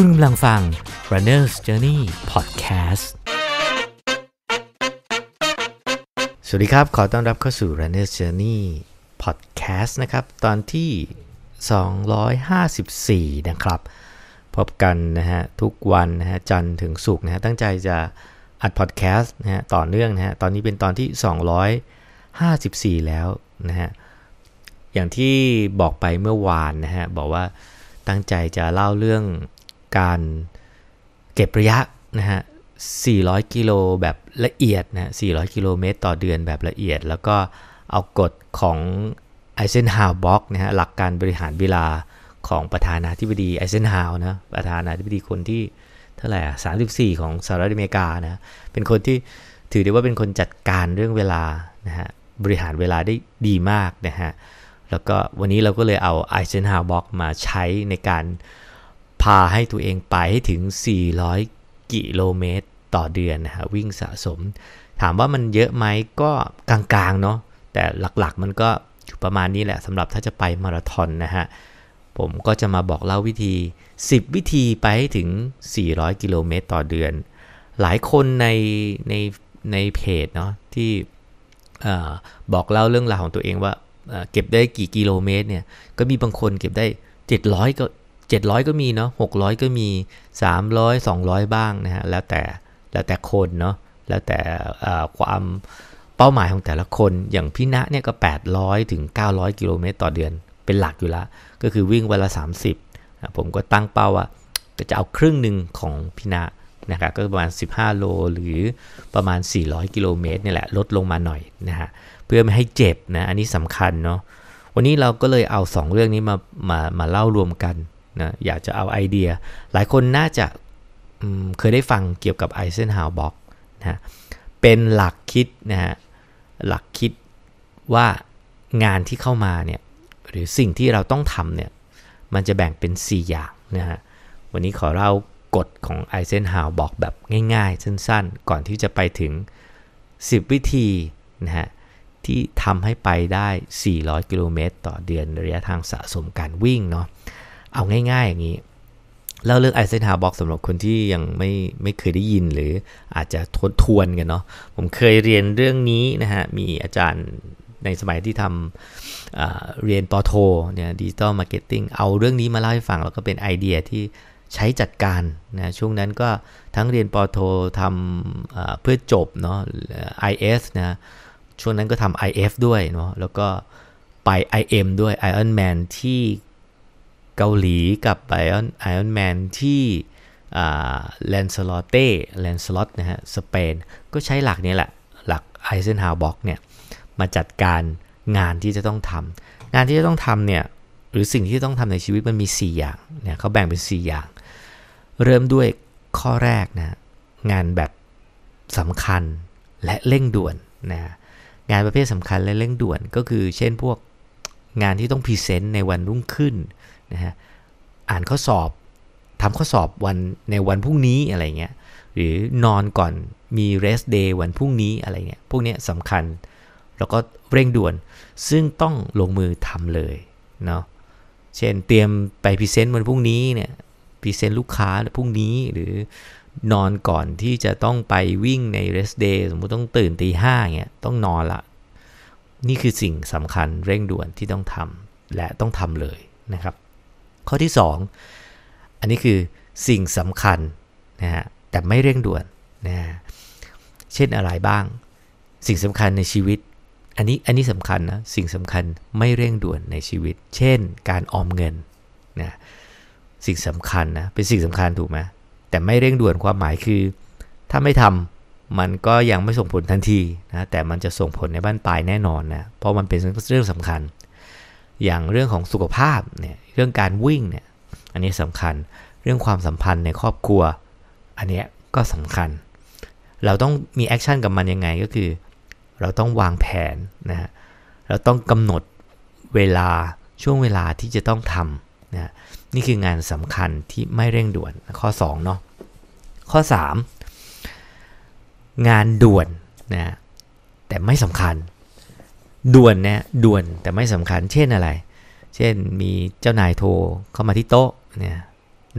คุณกำลังฟัง Runner's Journey Podcast สวัสดีครับ ขอต้อนรับเข้าสู่ Runner's Journey Podcast นะครับ ตอนที่ 254 นะครับ พบกันนะฮะ ทุกวันนะฮะ จันทร์ถึงศุกร์นะฮะ ตั้งใจจะอัดพอดแคสต์นะฮะ ต่อเนื่องนะฮะ ตอนนี้เป็นตอนที่ 254 แล้วนะฮะ อย่างที่บอกไปเมื่อวานนะฮะ บอกว่าตั้งใจจะเล่าเรื่องการเก็บระยะนะฮะ 400 กิโลแบบละเอียดนะ400 กิโลเมตรต่อเดือนแบบละเอียด แล้วก็เอากฎของไอเซนฮาวบ็อกนะฮะ หลักการบริหารเวลาของประธานาธิบดีไอเซนฮาวนะ ประธานาธิบดีคนที่เท่าไหร่สามสิของสหรัฐอเมริกานะ เป็นคนที่ถือได้ว่าเป็นคนจัดการเรื่องเวลานะฮะ บริหารเวลาได้ดีมากนะฮะ แล้วก็วันนี้เราก็เลยเอาไอเซนฮาวบ็อกมาใช้ในการพาให้ตัวเองไปให้ถึง 400กิโลเมตรต่อเดือนนะฮะ วิ่งสะสมถามว่ามันเยอะไหมก็กลางๆ เนาะแต่หลักๆมันก็ประมาณนี้แหละสำหรับถ้าจะไปมาราธอนนะฮะผมก็จะมาบอกเล่าวิธี 10 วิธีไปให้ถึง 400 กิโลเมตรต่อเดือนหลายคนในในในเพจเนาะที่บอกเล่าเรื่องราวของตัวเองว่าเก็บได้กี่กิโลเมตรเนี่ยก็มีบางคนเก็บได้ 700 ก็700 ก็มีเนาะ600 ก็มี300 200 บ้างนะฮะแล้วแต่แล้วแต่คนเนาะแล้วแต่ความเป้าหมายของแต่ละคน อย่างพี่ณะเนี่ยก็ 800ถึง900 กิโลเมตรต่อเดือนเป็นหลักอยู่ละก็คือวิ่งเวลา30 ผมก็ตั้งเป้าว่าจะเอาครึ่งหนึ่งของพี่ณะนะครับก็ประมาณ 15 โลหรือประมาณ 400 กิโลเมตรนี่แหละลดลงมาหน่อยนะฮะเพื่อไม่ให้เจ็บนะอันนี้สำคัญเนาะวันนี้เราก็เลยเอา 2 เรื่องนี้มามามาเล่ารวมกันนะอยากจะเอาไอเดีย หลายคนน่าจะเคยได้ฟังเกี่ยวกับไอเซนฮาวบ็อกนะเป็นหลักคิดนะฮะหลักคิดว่างานที่เข้ามาเนี่ยหรือสิ่งที่เราต้องทำเนี่ยมันจะแบ่งเป็น 4 อย่างนะฮะวันนี้ขอเล่ากฎของไอเซนฮาวบอกแบบง่ายๆ สั้นๆ ก่อนที่จะไปถึง 10 วิธีนะฮะที่ทำให้ไปได้ 400 กิโลเมตรต่อเดือนระยะทางสะสมการวิ่งเนาะเอาง่าย ๆ อย่างนี้เล่าเรื่องไอเซนฮาวบ็อกสำหรับคนที่ยังไม่ไม่เคยได้ยินหรืออาจจะทวนทวนกันเนาะผมเคยเรียนเรื่องนี้นะฮะ มีอาจารย์ในสมัยที่ทำเรียนปอโท เนี่ยดิจิตอลมาร์เก็ตติ้งเอาเรื่องนี้มาเล่าให้ฟัง แล้วก็เป็นไอเดียที่ใช้จัดการนะช่วงนั้นก็ทั้งเรียนปอโททำเพื่อจบเนาะ IS นะช่วงนั้นก็ทำ IF ด้วยเนาะแล้วก็ไป IM ด้วย Iron Man ที่เกาหลีกับไอออนไอออนแมนที่แลนซ์ลอเต้แลนซ์ลอตนะฮะสเปนก็ใช้หลักนี้แหละ หลักไอเซนฮาวบ็อกเนี่ย มาจัดการงานที่จะต้องทำงานที่จะต้องทำเนี่ย หรือสิ่งที่ต้องทำในชีวิตมันมี 4 อย่างเนี่ยเขาแบ่งเป็น 4 อย่าง เริ่มด้วยข้อแรกนะ งานแบบสำคัญและเร่งด่วนนะงานประเภทสำคัญและเร่งด่วนก็คือเช่นพวกงานที่ต้องพรีเซนต์ในวันรุ่งขึ้นนะฮะอ่านข้อสอบทำข้อสอบวันในวันพรุ่งนี้อะไรเงี้ยหรือนอนก่อนมี rest day วันพรุ่งนี้อะไรเงี้ยพวกเนี้ยสำคัญ แล้วก็เร่งด่วน ซึ่งต้องลงมือทำเลยเนาะเช่นเตรียมไปพรีเซนต์วันพรุ่งนี้เนี่ยพรีเซนต์ลูกค้าพรุ่งนี้หรือนอนก่อนที่จะต้องไปวิ่งใน rest day สมมุติต้องตื่นตีห้าเงี้ยต้องนอนละ นี่คือสิ่งสำคัญเร่งด่วนที่ต้องทำและต้องทำเลยนะครับข้อที่2ออันนี้คือสิ่งสำคัญนะฮะ แต่ไม่เร่งด่วนนะเช่นอะไรบ้าง สิ่งสำคัญในชีวิต อันนี้ อันนี้สำคัญนะ สิ่งสำคัญไม่เร่งด่วนในชีวิต เช่นการออมเงินนะ สิ่งสำคัญนะ เป็นสิ่งสำคัญถูกไหมแต่ไม่เร่งด่วนความหมายคือถ้าไม่ทำมันก็ยังไม่ส่งผลทันทีนะ แต่มันจะส่งผลในบ้านปลายแน่นอนนะ เพราะมันเป็นเรื่องสำคัญอย่างเรื่องของสุขภาพเนี่ยเรื่องการวิ่งเนี่ยอันนี้สำคัญเรื่องความสัมพันธ์ในครอบครัว อันนี้ก็สำคัญ เราต้องมีแอคชั่นกับมันยังไงก็คือ เราต้องวางแผนนะฮะเราต้องกำหนดเวลาช่วงเวลาที่จะต้องทำนะนี่คืองานสำคัญที่ไม่เร่งด่วนข้อ2เนาะข้อ 3 งานด่วนนะแต่ไม่สำคัญด่วนนะด่วนแต่ไม่สำคัญเช่นอะไร เช่นมีเจ้านายโทรเข้ามาที่โต๊ะเนี่ย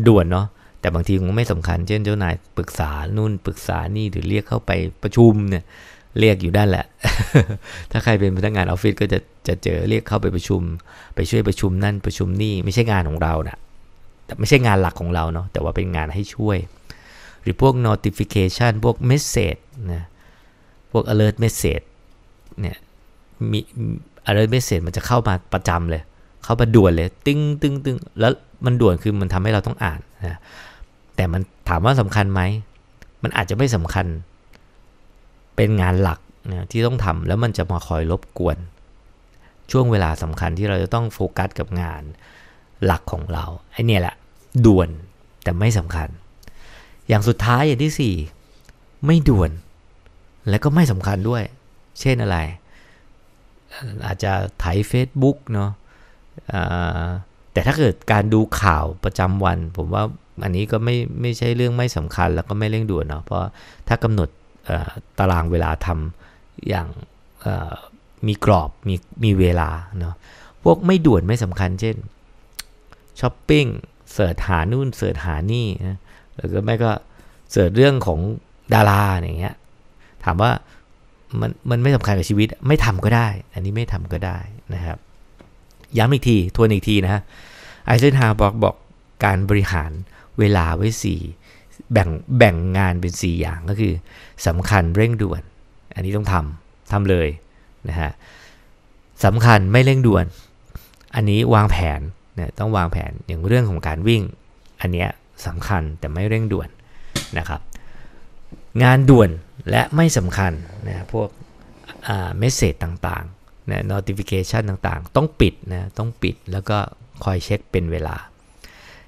ด่วนเนาะแต่บางทีันไม่สำคัญเช่นเจ้านายปรึกษานู่นปรึกษานี่หรือเรียกเข้าไปประชุมเนี่ยเรียกอยู่ด้านแหละ ถ้าใครเป็นพนักงานออฟฟิศก็จะจะเจอเรียกเข้าไปประชุม ไปช่วยประชุมนั่นประชุมนี่ไม่ใช่งานของเรานะแต่ไม่ใช่งานหลักของเราเนาะแต่ว่าเป็นงานให้ช่วย หรือพวก notification พวก message นะพวก alert message เนี่ยมีอะไรไม่เสร็จมันจะเข้ามาประจำเลย เข้ามาด่วนเลยตึ้งตึ้งตึ้งแล้วมันด่วนคือมันทำให้เราต้องอ่านนะแต่มันถามว่าสำคัญไหม มันอาจจะไม่สำคัญเป็นงานหลักนะที่ต้องทำแล้วมันจะมาคอยรบกวน ช่วงเวลาสำคัญที่เราจะต้องโฟกัสกับงานหลักของเราไอ้นี่แหละด่วนแต่ไม่สำคัญ อย่างสุดท้ายอย่างที่4ไม่ด่วน และก็ไม่สำคัญด้วย เช่นอะไรอาจจะถ่าย f a c e b o o เนาะแต่ถ้าเกิดการดูข่าวประจำวันผมว่าอันนี้ก็ไม่ไม่ใช่เรื่องไม่สำคัญแล้วก็ไม่เร่งด่วนเนาะเพราะถ้ากำหนดตารางเวลาทำอย่างมีกรอบมีมีเวลาเนาะพวกไม่ด่วนไม่สำคัญเช่นช้อปปิ้งเสิร์ชหานู่นเสิร์ชหานี่นะหรือก็ไม่ก็เสิร์ชเรื่องของดาราอย่างเงี้ยถามว่ามันมันไม่สำคัญกับชีวิตไม่ทำก็ได้อันนี้ไม่ทำก็ได้นะครับย้ำอีกทีทวนอีกทีนะฮะไอเซนฮาบอกบอกการบริหารเวลาไว้ 4 แบ่งแบ่งงานเป็น 4 อย่างก็คือสำคัญเร่งด่วนอันนี้ต้องทำทำเลยนะฮะสำคัญไม่เร่งด่วน อันนี้วางแผนนะต้องวางแผนอย่างเรื่องของการวิ่งอันเนี้ยสำคัญแต่ไม่เร่งด่วนนะครับงานด่วนและไม่สำคัญนะพวกเมสเซจต่างๆนะ notification ต่างๆ ต้องปิดนะต้องปิดแล้วก็คอยเช็คเป็นเวลา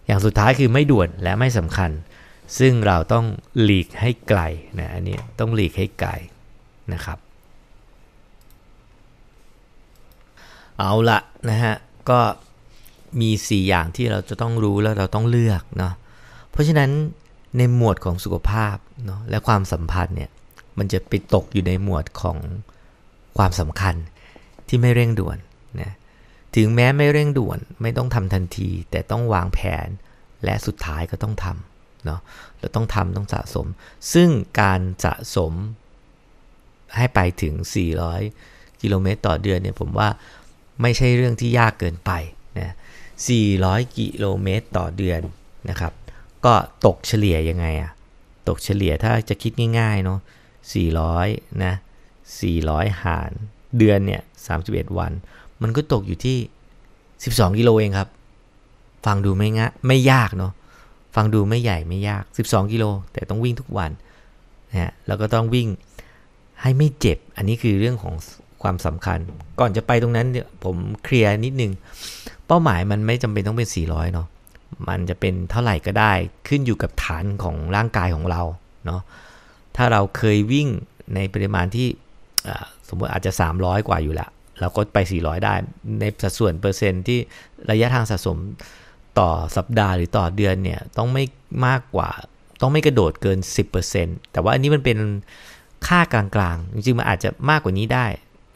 อย่างสุดท้ายคือไม่ด่วนและไม่สำคัญ ซึ่งเราต้องหลีกให้ไกลนะ อันนี้ต้องหลีกให้ไกลนะครับ เอาละนะฮะ ก็มี 4 อย่างที่เราจะต้องรู้แล้วเราต้องเลือกเนาะ เพราะฉะนั้นในหมวดของสุขภาพเนาะและความสัมพันธ์เนี่ยมันจะไปตกอยู่ในหมวดของความสำคัญที่ไม่เร่งด่วนนะถึงแม้ไม่เร่งด่วน ไม่ต้องทำทันทีแต่ต้องวางแผนและสุดท้ายก็ต้องทำเนาะเราต้องทำต้องสะสม ซึ่งการสะสมให้ไปถึง 400 กิโลเมตรต่อเดือนเนี่ยผมว่าไม่ใช่เรื่องที่ยากเกินไปนะ400 กิโลเมตรต่อเดือนนะครับก็ตกเฉลี่ยยังไงอะตกเฉลี่ยถ้าจะคิดง่ายๆเนาะ400 นะ 400 หารเดือนเนี่ย 31 วัน มันก็ตกอยู่ที่ 12 กิโลเองครับ ฟังดูไม่งะไม่ยากเนาะฟังดูไม่ใหญ่ไม่ยาก 12 กิโล แต่ต้องวิ่งทุกวันนะแล้วก็ต้องวิ่งให้ไม่เจ็บ อันนี้คือเรื่องของความสำคัญ ก่อนจะไปตรงนั้นผมเคลียร์นิดนึงเป้าหมายมันไม่จำเป็นต้องเป็น 400 เนาะมันจะเป็นเท่าไหร่ก็ได้ขึ้นอยู่กับฐานของร่างกายของเราเนาะถ้าเราเคยวิ่งในปริมาณที่สมมติอาจจะ 300 กว่าอยู่ละเราก็ไป 400 ได้ ในสัดส่วนเปอร์เซ็นต์ที่ระยะทางสะสมต่อสัปดาห์หรือต่อเดือนเนี่ย ต้องไม่มากกว่า ต้องไม่กระโดดเกิน 10%แต่ว่าอันนี้มันเป็นค่ากลางๆ จริงๆมันอาจจะมากกว่านี้ได้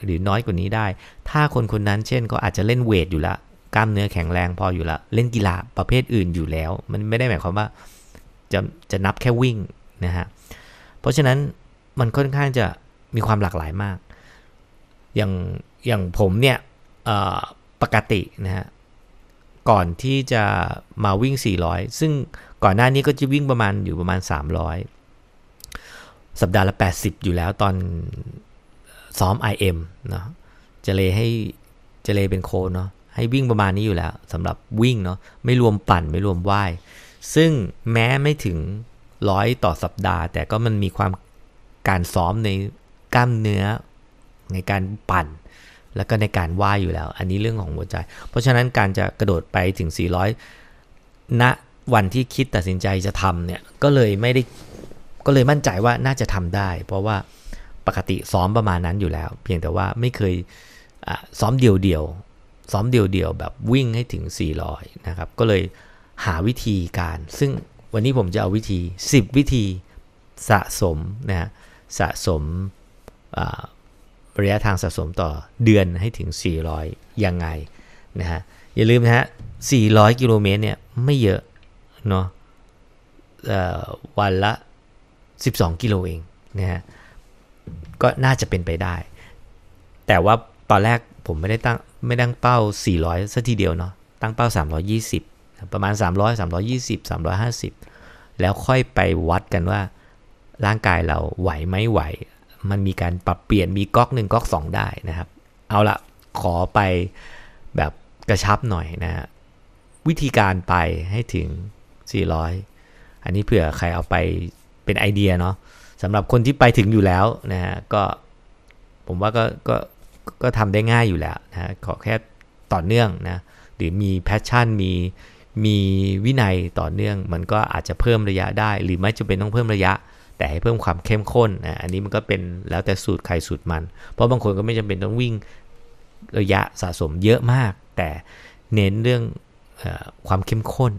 หรือน้อยกว่านี้ได้ ถ้าคนคนนั้นเช่น ก็อาจจะเล่นเวทอยู่ละกล้ามเนื้อแข็งแรงพออยู่ละเล่นกีฬาประเภทอื่นอยู่แล้ว มันไม่ได้หมายความว่าจะจะนับแค่วิ่งนะฮะเพราะฉะนั้นมันค่อนข้างจะมีความหลากหลายมาก อย่างอย่างผมเนี่ยปกตินะฮะ ก่อนที่จะมาวิ่ง 400 ซึ่งก่อนหน้านี้ก็จะวิ่งประมาณอยู่ประมาณ300 สัปดาห์ละ 80 อยู่แล้วตอนซ้อม IM เนาะ จะเลให้ จะเลเป็นโค เนาะ ให้วิ่งประมาณนี้อยู่แล้วสำหรับวิ่งเนาะ ไม่รวมปั่นไม่รวมว่าย ซึ่งแม้ไม่ถึงร้อยต่อสัปดาห์ แต่ก็มันมีความการซ้อมในกล้ามเนื้อในการปั่น แล้วก็ในการว่ายอยู่แล้ว อันนี้เรื่องของหัวใจ เพราะฉะนั้นการจะกระโดดไปถึง 400ณนะวันที่คิดตัดสินใจจะทำเนี่ยก็เลยไม่ได้ก็เลยมั่นใจว่าน่าจะทำได้ เพราะว่าปกติซ้อมประมาณนั้นอยู่แล้ว เพียงแต่ว่าไม่เคยซ้อมเดี่ยวๆซ้อมเดี่ยวๆแบบวิ่งให้ถึง400นะครับก็เลยหาวิธีการซึ่งวันนี้ผมจะเอาวิธี 10 วิธีสะสมนะฮะสะสมระยะทางสะสมต่อเดือนให้ถึง 400 ยังไง นะฮะ อย่าลืมนะฮะ 400 กิโลเมตรเนี่ยไม่เยอะ เนาะวันละ 12 กิโลเองนะฮะก็น่าจะเป็นไปได้ แต่ว่าตอนแรกผมไม่ได้ตั้งไม่ตั้งเป้า 400ักทีเดียวเนาะตั้งเป้า 320ประมาณ 300 320 350 แล้วค่อยไปวัดกันว่า ร่างกายเราไหวไม่ไหว มันมีการปรับเปลี่ยนมีก๊อกหนึ่งก๊อกสองได้นะครับ เอาละขอไปแบบกระชับหน่อยนะฮะวิธีการไปให้ถึง 400 อันนี้เผื่อใครเอาไปเป็นไอเดียเนาะสำหรับคนที่ไปถึงอยู่แล้วนะฮะก็ผมว่าก็ก็ ก็ทำได้ง่ายอยู่แล้วนะขอแค่ต่อเนื่องนะหรือมีแพชชั่นมีมีวินัยต่อเนื่องมันก็อาจจะเพิ่มระยะได้ หรือไม่จำเป็นต้องเพิ่มระยะ แต่ให้เพิ่มความเข้มข้น อันนี้มันก็เป็นแล้วแต่สูตรใครสูตรมัน เพราะบางคนก็ไม่จำเป็นต้องวิ่งระยะสะสมเยอะมาก แต่เน้นเรื่องอความเข้มข้น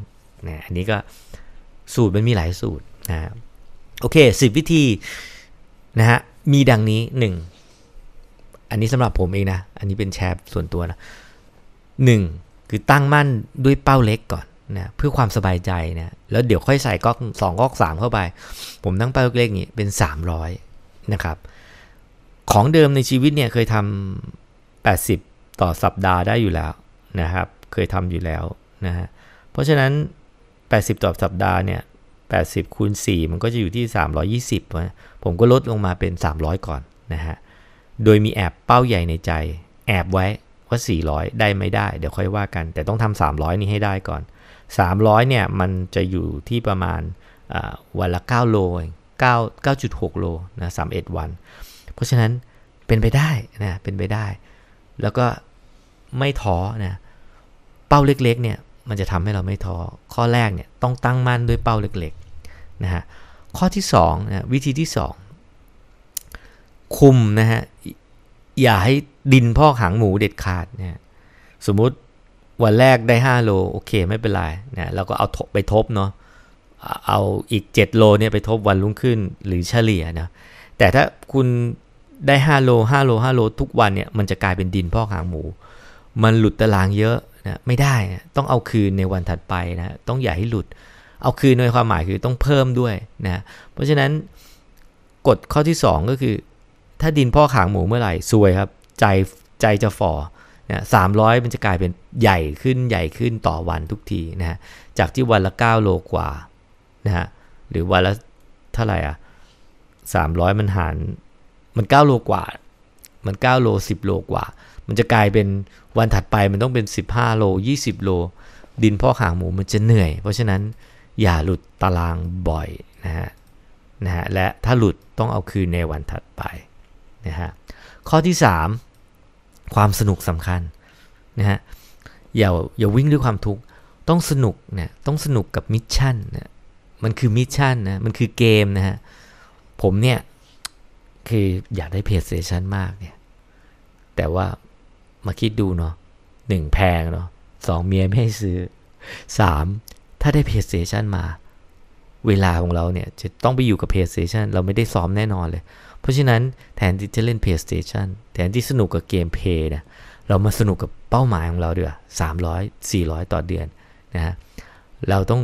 นะอันนี้ก็สูตรมันมีหลายสูตรนะโอเคสิบวิธี นะฮะมีดังนี้หนึ่งอันนี้สำหรับผมเองนะอันนี้เป็นแชร์ส่วนตัวนะหนึ่งคือตั้งมั่นด้วยเป้าเล็กก่อนนะเพื่อความสบายใจนะแล้วเดี๋ยวค่อยใส่ก๊อกสองก๊อกสามเข้าไป ผมตั้งเป้าเล็กๆนี้เป็น 300นะครับของเดิมในชีวิตเนี่ยเคยทำ 80 ต่อสัปดาห์ได้อยู่แล้วนะครับเคยทำอยู่แล้วนะฮะเพราะฉะนั้น 80 ต่อสัปดาห์เนี่ย80คูณ4มันก็จะอยู่ที่ 320นะผมก็ลดลงมาเป็น 300 ก่อนนะฮะโดยมีแอบเป้าใหญ่ในใจแอบไว้ว่า400 ได้ไม่ได้ เดี๋ยวค่อยว่ากัน แต่ต้องทำ 300 นี่ให้ได้ก่อน 300 เนี่ย มันจะอยู่ที่ประมาณวันละ 9 โล 9 9.6 โล นะ31วันเพราะฉะนั้นเป็นไปได้นะเป็นไปได้ แล้วก็ไม่ท้อนะเป้าเล็กๆ เนี่ย มันจะทำให้เราไม่ท้อข้อแรกเนี่ยต้องตั้งมั่นด้วยเป้าเล็กๆ นะฮะ ข้อที่2นะวิธีที่ 2 คุมนะฮะอย่าให้ดินพอกหางหมูเด็ดขาดนะสมมุติวันแรกได้ 5 โลโอเคไม่เป็นไรนะเราก็เอาไปทบเนาะเอาอีก 7 โลเนี่ยไปทบวันรุ่งขึ้นหรือเฉลี่ยนะแต่ถ้าคุณได้5โล5โล5โล ทุกวันเนี่ยมันจะกลายเป็นดินพอกหางหมู มันหลุดตารางเยอะนะไม่ได้นะต้องเอาคืนในวันถัดไปนะต้องอย่าให้หลุด เอาคืนในความหมายคือต้องเพิ่มด้วยนะเพราะฉะนั้นกฎข้อที่2ก็คือถ้าดินพ่อขางหมูเมื่อไหร่ซวยครับ ใจใจจะฝ่อนี่ยสามร้อยมันจะกลายเป็นใหญ่ขึ้นใหญ่ขึ้นต่อวันทุกทีนะฮะจากที่วันละ 9 โลกว่านะฮะหรือวันละเท่าไหร่อ่ะสามร้อยมันหารมัน9 โลกว่า มัน 9 โล 10 โลกว่า มันจะกลายเป็นวันถัดไปมันต้องเป็น 15 โล 20 โล ดินพ่อขางหมูมันจะเหนื่อย เพราะฉะนั้นอย่าหลุดตารางบ่อยนะฮะนะฮะและถ้าหลุดต้องเอาคืนในวันถัดไปนะฮะข้อที่ 3 ความสนุกสำคัญนะฮะอย่าอย่าวิ่งด้วยความทุกข์ต้องสนุกนะต้องสนุกกับมิชชั่นนะมันคือมิชชั่นนะมันคือเกมนะฮะผมเนี่ยคืออยากได้เพจเซชันมากเนี่ยแต่ว่ามาคิดดูเนาะหนึ่งแพงเนาะสองเมียไม่ให้ซื้อสามถ้าได้เพจเซชันมาเวลาของเราเนี่ยจะต้องไปอยู่กับ PlayStation เราไม่ได้ซ้อมแน่นอนเลย เพราะฉะนั้นแทนที่จะเล่น PlayStation แทนที่สนุกกับเกมเพย์เนี่ยเรามาสนุกกับเป้าหมายของเราเดือสามร้อยสี่ร้อยต่อเดือนนะฮะเราต้อง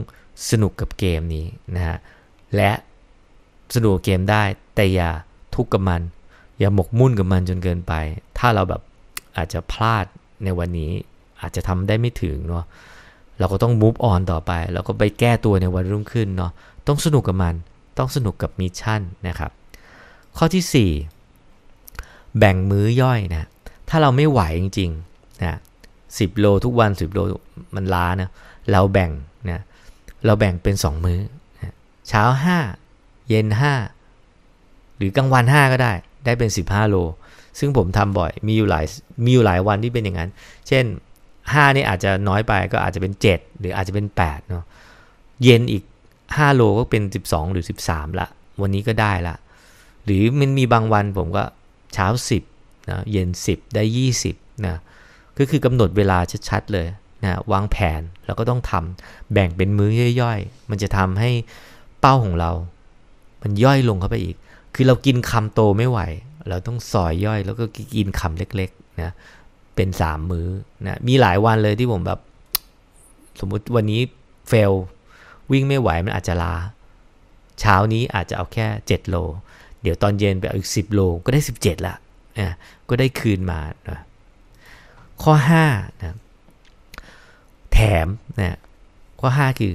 สนุกกับเกมนี้นะฮะและสนุกเกมได้แต่อย่าทุกข์กับมัน อย่าหมกมุ่นกับมันจนเกินไป ถ้าเราแบบอาจจะพลาดในวันนี้อาจจะทำได้ไม่ถึงเนาะเราก็ต้อง move on ต่อไปแล้วก็ไปแก้ตัวในวันรุ่งขึ้นเนาะต้องสนุกกับมัน ต้องสนุกกับมิชชั่นนะครับ ข้อที่ 4 แบ่งมื้อย่อยนะ ถ้าเราไม่ไหวจริงๆนะสิบโลทุกวัน 10 โลมันล้านะ เราแบ่งนะ เราแบ่งเป็น 2 มื้อ เช้า 5 เย็น 5 หรือกลางวัน 5 ก็ได้ ได้เป็น 15 โล ซึ่งผมทำบ่อย มีอยู่หลาย มีอยู่หลายวันที่เป็นอย่างนั้น เช่น 5 นี่อาจจะน้อยไปก็อาจจะเป็น 7 หรืออาจจะเป็น 8เนาะ เย็นอีก5 โลก็เป็น 12 หรือ 13ละ วันนี้ก็ได้ละ หรือมันมีบางวันผมก็ เช้า 10นะ เย็น10ได้20นะก็คือกำหนดเวลาชัดๆเลยนะวางแผนแล้วก็ต้องทำแบ่งเป็นมื้อย่อยๆมันจะทำให้เป้าของเรา มันย่อยลงเข้าไปอีก คือเรากินคำโตไม่ไหว เราต้องสอยย่อย แล้วก็กินคำเล็กๆนะเป็นสามมื้อนะมีหลายวันเลยที่ผมแบบ สมมุติวันนี้เฟลวิ่งไม่ไหวมันอาจจะลา เช้านี้อาจจะเอาแค่ 7 โล เดี๋ยวตอนเย็นไปเอาอีก 10 โลก็ได้ 17 ละนะก็ได้คืนมานะข้อ5นะแถมนะข้อ 5 คือ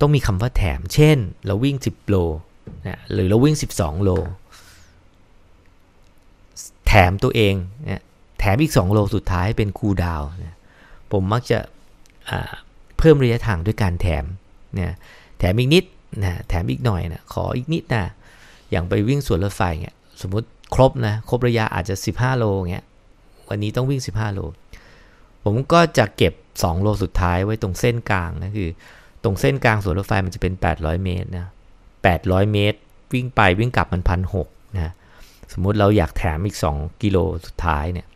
ต้องมีคำว่าแถม เช่น เราวิ่ง 10 โลนะหรือเราวิ่ง 12 โล แถมตัวเองนะแถมอีก 2 โลสุดท้ายเป็นคูดาวนะผมมักจะ เพิ่มระยะทางด้วยการแถมนะแถมอีกนิดนะแถมอีกหน่อยนะ ขออีกนิดนะอย่างไปวิ่งสวนรถไฟเนี่ยสมมติครบนะ ครบระยะอาจจะ 15 โลเงี้ย วันนี้ต้องวิ่ง 15 โล ผมก็จะเก็บ 2 โลสุดท้ายไว้ตรงเส้นกลางนะคือตรงเส้นกลางสวนรถไฟมันจะเป็น 800 เมตรนะ800 เมตร วิ่งไปวิ่งกลับมันพันหกนะ สมมุติเราอยากแถมอีก2กิโลสุดท้ายเนี่ย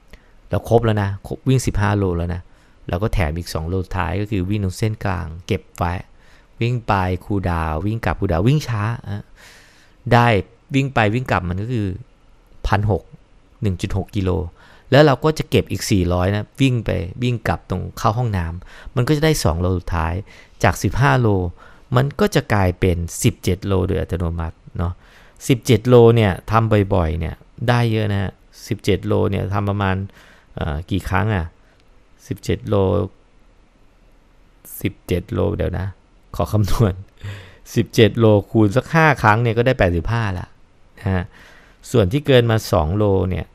เราครบแล้วนะวิ่ง 15 โลแล้วนะเราก็แถมอีก 2 โลสุดท้ายก็คือวิ่งตรงเส้นกลาง เก็บไว้วิ่งไปคูดาววิ่งกลับคูดาววิ่งช้า ได้วิ่งไปวิ่งกลับมันก็คือพันหกหนึ่งจุดหกกิโล แล้วเราก็จะเก็บอีก 400นะวิ่งไปวิ่งกลับตรงเข้าห้องน้ำมันก็จะได้ 2โลสุดท้ายจาก 15 โล มันก็จะกลายเป็น 17 โลโดยอัตโนมัติเนาะ17 โลเนี่ยทำบ่อยๆเนี่ยได้เยอะนะฮะ17 โลเนี่ยทำประมาณกี่ครั้งอะ่ะ17 โล 17 โลเดี๋ยวนะขอคำนวณ 17 โล คูณ สัก 5 ครั้งเนี่ยก็ได้ 85 ละฮะส่วนที่เกินมา 2 โลเนี่ย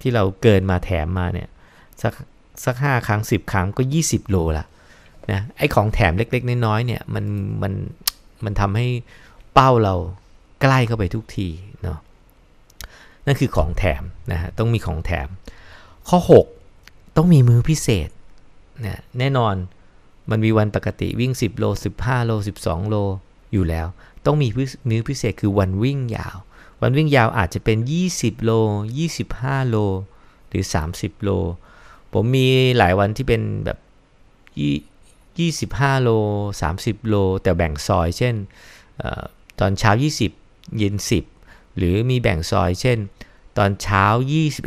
ที่เราเกินมาแถมมาเนี่ย สักสัก 5 ครั้ง 10 ครั้งก็ 20 โล ละนะ ไอของแถมเล็ก ๆ น้อยๆเนี่ย มันมัน มันทำให้เป้าเราใกล้เข้าไปทุกทีเนาะ นั่นคือของแถมนะฮะต้องมีของแถม ข้อ 6 ต้องมีมือพิเศษนะแน่นอนมันมีวันปกติวิ่ง 10 โล 15 โล 12 โล อยู่แล้ว ต้องมีมือพิเศษคือวันวิ่งยาว วันวิ่งยาวอาจจะเป็น 20 โล 25 โล หรือ 30 โล ผมมีหลายวันที่เป็นแบบ 25 โล 30 โล แต่แบ่งซอย เช่นตอนเช้า 20เย็น10 หรือมีแบ่งซอย เช่น ตอนเช้า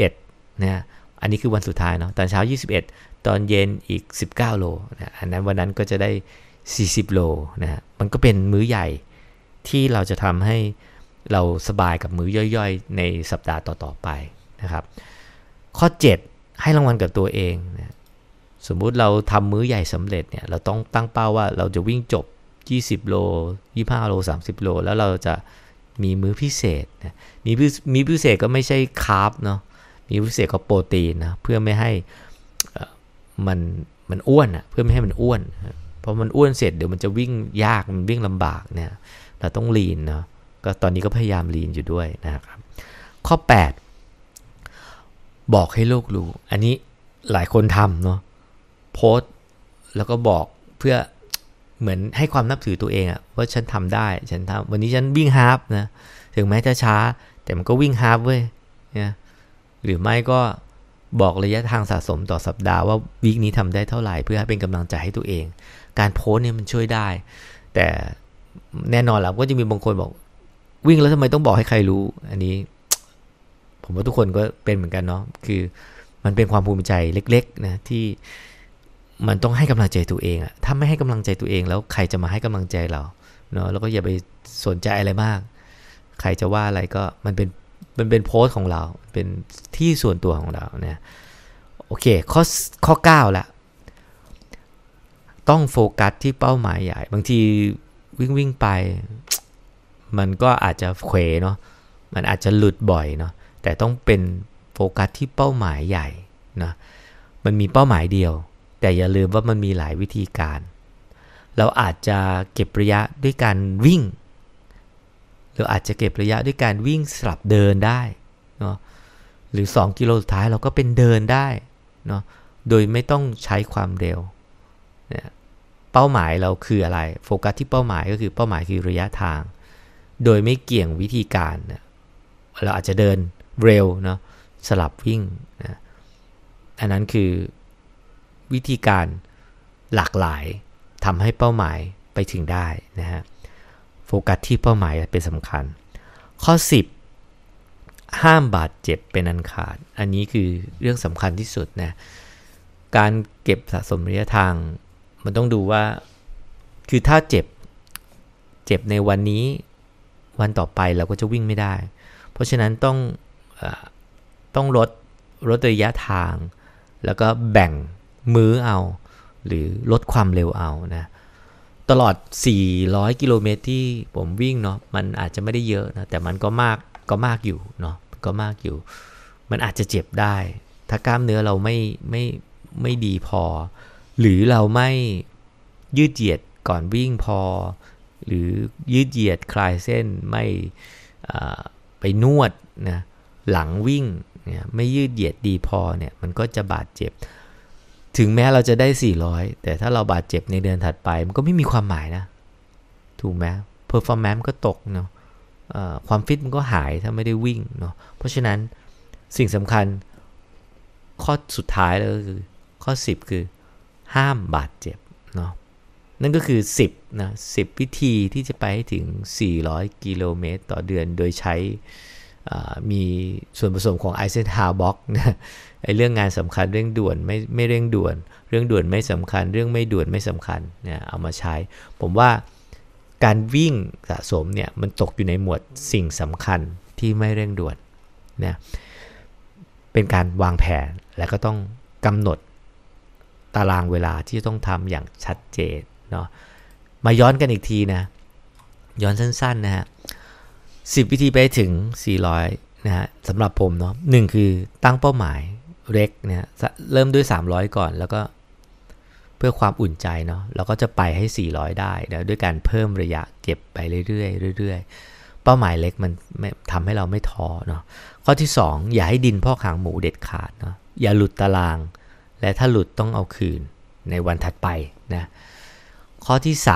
21นะอันนี้คือวันสุดท้ายเนาะ ตอนเช้า 21ตอนเย็นอีก 19โลนะอันนั้นวันนั้นก็จะได้ 40โลนะมันก็เป็นมื้อใหญ่ที่เราจะทำให้เราสบายกับมื้อย่อยๆ ในสัปดาห์ต่อ ๆ ไปนะครับ ข้อ 7 ให้รางวัลกับตัวเองนะสมมุติเราทำมื้อใหญ่สำเร็จเนี่ยเราต้องตั้งเป้าว่าเราจะวิ่งจบ20โล25 โล30โลแล้วเราจะมีมื้อพิเศษนะมีมีพิเศษก็ไม่ใช่คาร์บเนาะมีพิเศษก็โปรตีนนะเพื่อไม่ให้มัน มันอ้วนอะเพื่อไม่ให้มันอ้วน เพราะมันอ้วนเสร็จ เดี๋ยวมันจะวิ่งยากมันวิ่งลำบากเนี่ยเราต้องลีนเนาะก็ตอนนี้ก็พยายามลีนอยู่ด้วยนะครับ ข้อ 8 บอกให้โลกรู้ อันนี้หลายคนทำเนาะโพสแล้วก็บอกเพื่อเหมือนให้ความนับถือตัวเองอะว่าฉันทำได้ฉันทำ วันนี้ฉันวิ่งฮาร์ปนะถึงแม้จะช้า แต่มันก็วิ่งฮาร์ปเว้ยนะหรือไม่ก็บอกระยะทางสะสมต่อสัปดาห์ ว่าวีคนี้ทำได้เท่าไหร่เพื่อเป็นกำลังใจให้ตัวเอง การโพสเนี่ยมันช่วยได้ แต่แน่นอนแล้วก็จะมีบางคนบอกวิ่งแล้วทำไมต้องบอกให้ใครรู้ อันนี้ ผมว่าทุกคนก็เป็นเหมือนกันเนาะคือมันเป็นความภูมิใจเล็กๆนะที่มันต้องให้กำลังใจตัวเองอะถ้าไม่ให้กำลังใจตัวเอง แล้วใครจะมาให้กำลังใจเราเนาะแล้วก็อย่าไปสนใจอะไรมาก ใครจะว่าอะไรก็มันเป็นมันเป็นโพสต์ของเรา เป็นที่ส่วนตัวของเราเนี่ยโอเคข้อข้อ9ละต้องโฟกัสที่เป้าหมายใหญ่ บางทีวิ่งวิ่งไปมันก็อาจจะเขวเนาะมันอาจจะหลุดบ่อยเนาะแต่ต้องเป็นโฟกัสที่เป้าหมายใหญ่นะมันมีเป้าหมายเดียว แต่อย่าลืมว่ามันมีหลายวิธีการ เราอาจจะเก็บระยะด้วยการวิ่งเราอาจจะเก็บระยะด้วยการวิ่งสลับเดินได้เนาะหรือ 2 กิโลสุดท้ายเราก็เป็นเดินได้เนาะโดยไม่ต้องใช้ความเร็วเนี่ยเป้าหมายเราคืออะไรโฟกัสที่เป้าหมายก็คือเป้าหมายคือระยะทาง โดยไม่เกี่ยงวิธีการนยเราอาจจะเดินเร็วเนาะสลับวิ่งนะอันนั้นคือวิธีการหลากหลายทำให้เป้าหมายไปถึงได้นะฮะโฟกัสที่เป้าหมายเป็นสำคัญ ข้อ 10 ห้ามบาดเจ็บเป็นอันขาด อันนี้คือเรื่องสำคัญที่สุดนะการเก็บสะสมระยะทางมันต้องดูว่าคือถ้าเจ็บเจ็บ ในวันนี้วันต่อไป เราก็จะวิ่งไม่ได้ เพราะฉะนั้นต้องอต้องลด ลดระยะทาง แล้วก็แบ่งมื้อเอาหรือลดความเร็วเอานะตลอด 400 กิโลเมตรที่ผมวิ่งเนาะ มันอาจจะไม่ได้เยอะนะ แต่มันก็มาก ก็มากอยู่ เนาะ ก็มากอยู่ มันอาจจะเจ็บได้ ถ้ากล้ามเนื้อเราไม่ ไม่ ไม่ดีพอ หรือเราไม่ยืดเหยียดก่อนวิ่งพอ หรือยืดเหยียดคลายเส้นไม่ไปนวดนะ หลังวิ่งเนี่ยไม่ยืดเหยียดดีพอเนี่ย มันก็จะบาดเจ็บถึงแม้เราจะได้ 400 แต่ถ้าเราบาดเจ็บในเดือนถัดไปมันก็ไม่มีความหมายนะ ถูกไหมเพอร์ฟอร์แมนซ์ก็ตกเนาะความฟิตมันก็หายถ้าไม่ได้วิ่งเนาะเพราะฉะนั้นสิ่งสำคัญข้อสุดท้ายเลยก็คือข้อ 10 คือห้ามบาดเจ็บเนาะนั่นก็คือ 10 นะ 10 วิธีที่จะไปให้ถึง 400 กิโลเมตรต่อเดือนโดยใช้มีส่วนผสมของไอเซนฮาวบ็อกนะไอเรื่องงานสำคัญเร่งด่วนไม่ไม่เร่งด่วน เรื่องด่วนไม่สำคัญ เรื่องไม่ด่วนไม่สำคัญเนี่ยเอามาใช้ ผมว่าการวิ่งสะสมเนี่ยมันตกอยู่ในหมวดสิ่งสำคัญที่ไม่เร่งด่วนนะเป็นการวางแผนและก็ต้องกำหนดตารางเวลาที่ต้องทำอย่างชัดเจนเนาะมาย้อนกันอีกทีนะย้อนสั้นๆ นะฮะ10 วิธีไปถึง 400นะฮะสำหรับผมเนาะหนึ่งคือตั้งเป้าหมาย เล็กเนี่ยเริ่มด้วย 300 ก่อน แล้วก็เพื่อความอุ่นใจเนาะเราก็จะไปให้ 400 ได้้วด้วยการเพิ่มระยะเก็บไปเรื่อยๆเรื่อยๆ เป้าหมายเล็กมันทำให้เราไม่ท้อเนาะข้อที่ 2 อย่าให้ดินพ่อขางหมูเด็ดขาดเนาะอย่าหลุดตาราง และถ้าหลุดต้องเอาคืนในวันถัดไปนะข้อที่ 3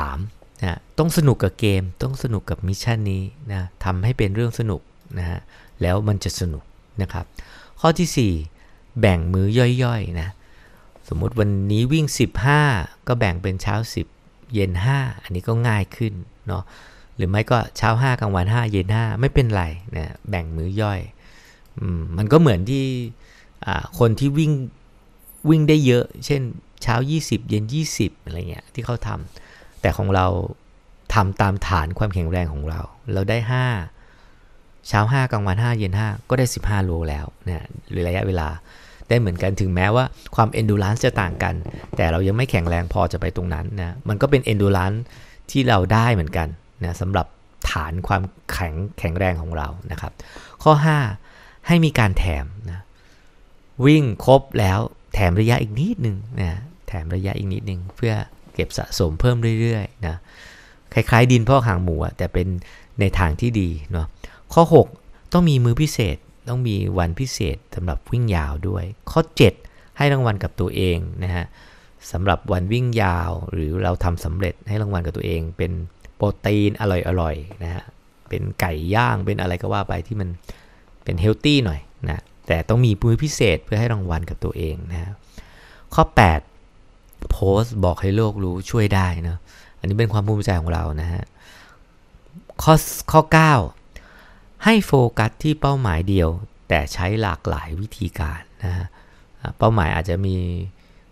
นะต้องสนุกกับเกมต้องสนุกกับมิชชั่นนี้นะทำให้เป็นเรื่องสนุกนะฮะแล้วมันจะสนุกนะครับข้อที่ 4 แบ่งมื้อย่อยๆนะสมมุติวันนี้วิ่ง 15 ก็แบ่งเป็นเช้า 10 เย็น 5 อันนี้ก็ง่ายขึ้นเนาะหรือไม่ก็เช้า 5กลางวัน5เย็น 5 ไม่เป็นไรนะแบ่งมื้อย่อยมมันก็เหมือนที่คนที่วิ่งวิ่งได้เยอะ เช่นเช้า 20 เย็น 20อะไรเงี้ยที่เขาทำแต่ของเราทำตามฐานความแข็งแรงของเรา เราได้ 5 เช้า 5กลางวัน5เย็น 5 ก็ได้ 15 โลแล้วเนะระยะเวลาได้เหมือนกันถึงแม้ว่าความอน d ดร a n น์จะต่างกัน แต่เรายังไม่แข็งแรงพอจะไปตรงนั้นนะมันก็เป็นอน d ดร a n น์ที่เราได้เหมือนกันนะสำหรับฐานความแข็งแข็งแรงของเรานะครับข้อ 5 ให้มีการแถมนะวิ่งครบแล้วแถมระยะอีกนิดนึงนะแถมระยะอีกนิดนึงเพื่อเก็บสะสมเพิ่มเรื่อยๆนะ คล้ายๆดินพ่อหางหมูแต่เป็นในทางที่ดีเนาะ ข้อ 6 ต้องมีมือพิเศษต้องมีวันพิเศษสำหรับวิ่งยาวด้วย ข้อ 7 ให้รางวัลกับตัวเองนะฮะสำหรับวันวิ่งยาวหรือเราทำสำเร็จให้รางวัลกับตัวเอง เป็นโปรตีนอร่อยๆนะฮะเป็นไก่ย่างเป็นอะไรก็ว่าไปที่มันเป็นเฮลตี้หน่อยนะแต่ต้องมีมือพิเศษเพื่อให้รางวัลกับตัวเองนะข้อ 8โพสต์บอกให้โลกรู้ช่วยได้นะ อันนี้เป็นความภูมิใจของเรานะฮะ ข้อข้อ 9 ให้โฟกัสที่เป้าหมายเดียว แต่ใช้หลากหลายวิธีการนะฮะ เป้าหมายอาจจะมี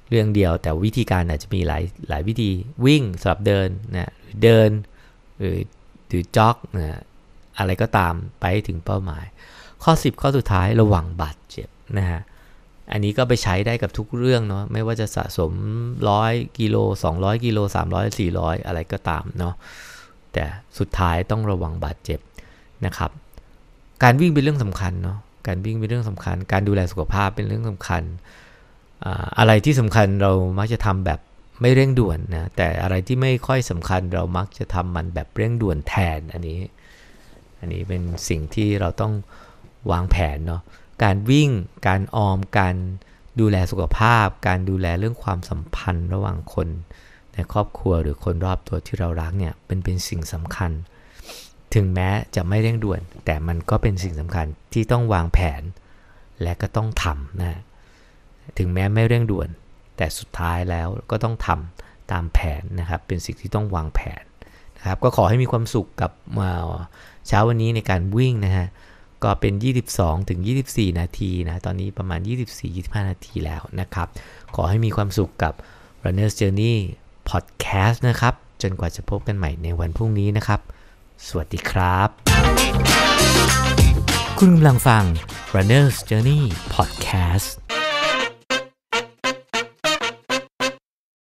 เรื่องเดียวแต่วิธีการอาจจะมีหลายหลายวิธีวิ่งสลับเดินนะหรือเดิน หรือหรือจ็อกนะอะไรก็ตามไปถึงเป้าหมาย ข้อ 10 ข้อสุดท้ายระวังบาดเจ็บนะฮะอันนี้ก็ไปใช้ได้กับทุกเรื่องเนาะไม่ว่าจะสะสม100กิโล200กิโล300 400 อะไรก็ตามเนาะแต่สุดท้ายต้องระวังบาดเจ็บนะครับ การวิ่งเป็นเรื่องสำคัญเนาะการวิ่งเป็นเรื่องสำคัญ การดูแลสุขภาพเป็นเรื่องสำคัญอะไรที่สำคัญเรามักจะทำแบบไม่เร่งด่วนนะแต่อะไรที่ไม่ค่อยสำคัญ เรามักจะทำมันแบบเร่งด่วนแทนอันนี้ อันนี้เป็นสิ่งที่เราต้องวางแผนเนาะการวิ่ง การออมการดูแลสุขภาพ การดูแลเรื่องความสัมพันธ์ระหว่างคน ในครอบครัวหรือคนรอบตัวที่เรารักเนี่ยเป็นเป็นสิ่งสำคัญ ถึงแม้จะไม่เร่งด่วน แต่มันก็เป็นสิ่งสำคัญที่ต้องวางแผนและก็ต้องทำนะถึงแม้ไม่เร่งด่วน แต่สุดท้ายแล้วก็ต้องทำตามแผนนะครับ เป็นสิ่งที่ต้องวางแผนนะครับก็ขอให้มีความสุขกับเช้าวันนี้ในการวิ่งนะฮะก็เป็น 22ถึง24 นาทีนะ ตอนนี้ประมาณ 24-25 นาทีแล้วนะครับ ขอให้มีความสุขกับ Runner's Journey Podcast นะครับ จนกว่าจะพบกันใหม่ในวันพรุ่งนี้นะครับ สวัสดีครับ คุณกำลังฟัง Runner's Journey Podcast